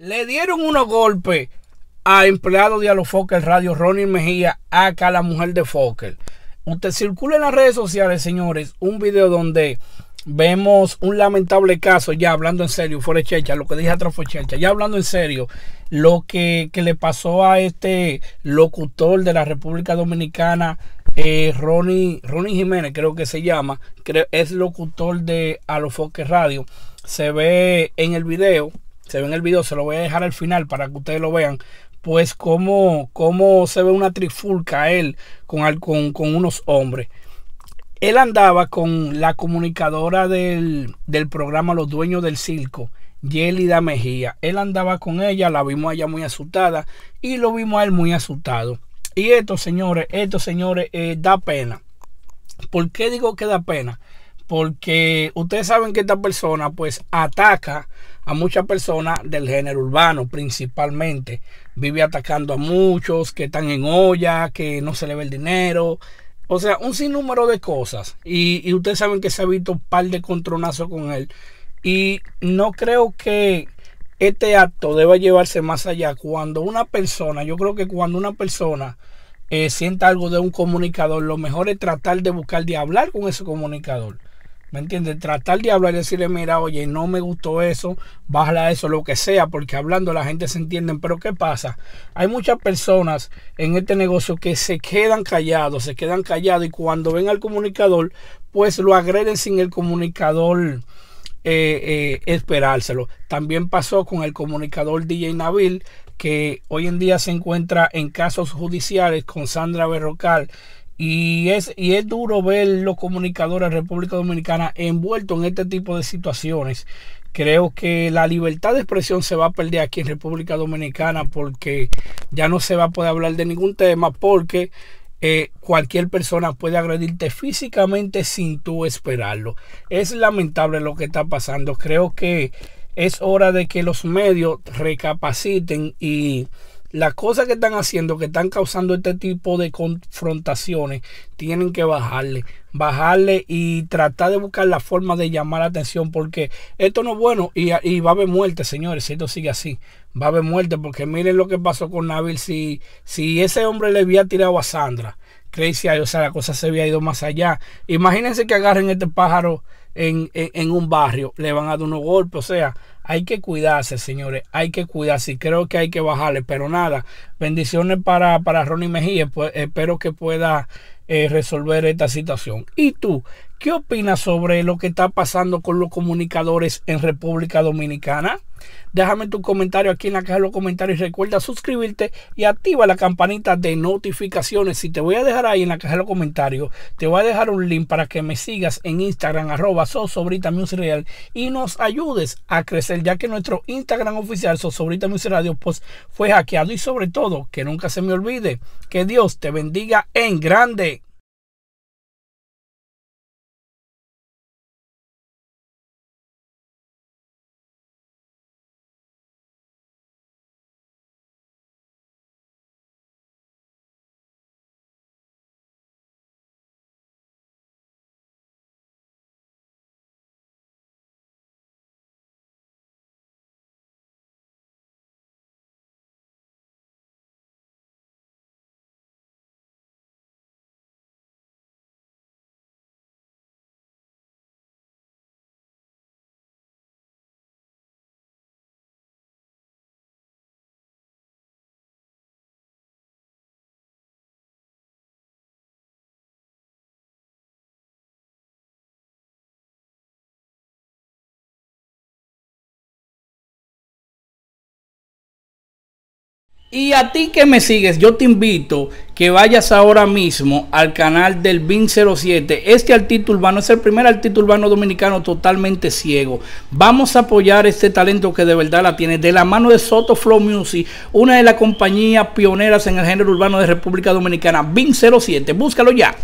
Le dieron unos golpes a empleado de Alofoker Radio, Ronnie Mejía, acá la mujer de Fokker. Usted circula en las redes sociales, señores, un video donde vemos un lamentable caso, ya hablando en serio, fuera checha, lo que dije atrás fue checha, ya hablando en serio, lo que, le pasó a este locutor de la República Dominicana, eh, Ronnie, Jiménez, creo que se llama, es locutor de Alofoque Radio. Se ve en el video se ve en el video, se lo voy a dejar al final para que ustedes lo vean, pues cómo, cómo se ve una trifulca él con, con, con unos hombres. Él andaba con la comunicadora del, del programa Los Dueños del Circo, Yelida Mejía. Él andaba con ella, la vimos ella muy asustada y lo vimos a él muy asustado. Y esto, señores, esto, señores, eh, da pena. ¿Por qué digo que da pena? Porque ustedes saben que esta persona pues ataca a muchas personas del género urbano principalmente. Vive atacando a muchos que están en olla, que no se le ve el dinero. O sea, un sinnúmero de cosas. Y, ustedes saben que se ha visto un par de contronazos con él. Y no creo que este acto deba llevarse más allá. Cuando una persona, yo creo que cuando una persona eh, sienta algo de un comunicador, lo mejor es tratar de buscar de hablar con ese comunicador ¿Me entiendes? Tratar de hablar y decirle, mira, oye, no me gustó eso, bájala eso, lo que sea, porque hablando la gente se entiende. Pero ¿qué pasa? Hay muchas personas en este negocio que se quedan callados, se quedan callados y cuando ven al comunicador, pues lo agreden sin el comunicador. Eh, eh, esperárselo. También pasó con el comunicador DJ Nabil, que hoy en día se encuentra en casos judiciales con Sandra Berrocal y es, y es duro ver los comunicadores de República Dominicana envueltos en este tipo de situaciones. Creo que la libertad de expresión se va a perder aquí en República Dominicana porque ya no se va a poder hablar de ningún tema porque eh, cualquier persona puede agredirte físicamente sin tú esperarlo. Es lamentable lo que está pasando. Creo que es hora de que los medios recapaciten y las cosas que están haciendo, que están causando este tipo de confrontaciones, tienen que bajarle, bajarle y tratar de buscar la forma de llamar la atención, porque esto no es bueno y, y va a haber muerte, señores, si esto sigue así, va a haber muerte, porque miren lo que pasó con Nabil, si, si ese hombre le había tirado a Sandra, Crazy o sea, la cosa se había ido más allá. Imagínense que agarren este pájaro en, en, en un barrio, le van a dar unos golpes, o sea, hay que cuidarse, señores, hay que cuidarse. Creo que hay que bajarle, pero nada. Bendiciones para, para Ronnie Mejía. Pues, espero que pueda eh, resolver esta situación. ¿Y tú? ¿Qué opinas sobre lo que está pasando con los comunicadores en República Dominicana? Déjame tu comentario aquí en la caja de los comentarios recuerda suscribirte y activa la campanita de notificaciones. Y te voy a dejar ahí en la caja de los comentarios, te voy a dejar un link para que me sigas en Instagram, arroba Sosobrita Real y nos ayudes a crecer, ya que nuestro Instagram oficial Sosobrita Music Radio pues fue hackeado. Y sobre todo, que nunca se me olvide, que Dios te bendiga en grande. Y a ti que me sigues, yo te invito que vayas ahora mismo al canal del BIN07. Este artista urbano es el primer artista urbano dominicano totalmente ciego. Vamos a apoyar este talento que de verdad la tiene. De la mano de Soto Flow Music, una de las compañías pioneras en el género urbano de República Dominicana. BIN07, búscalo ya.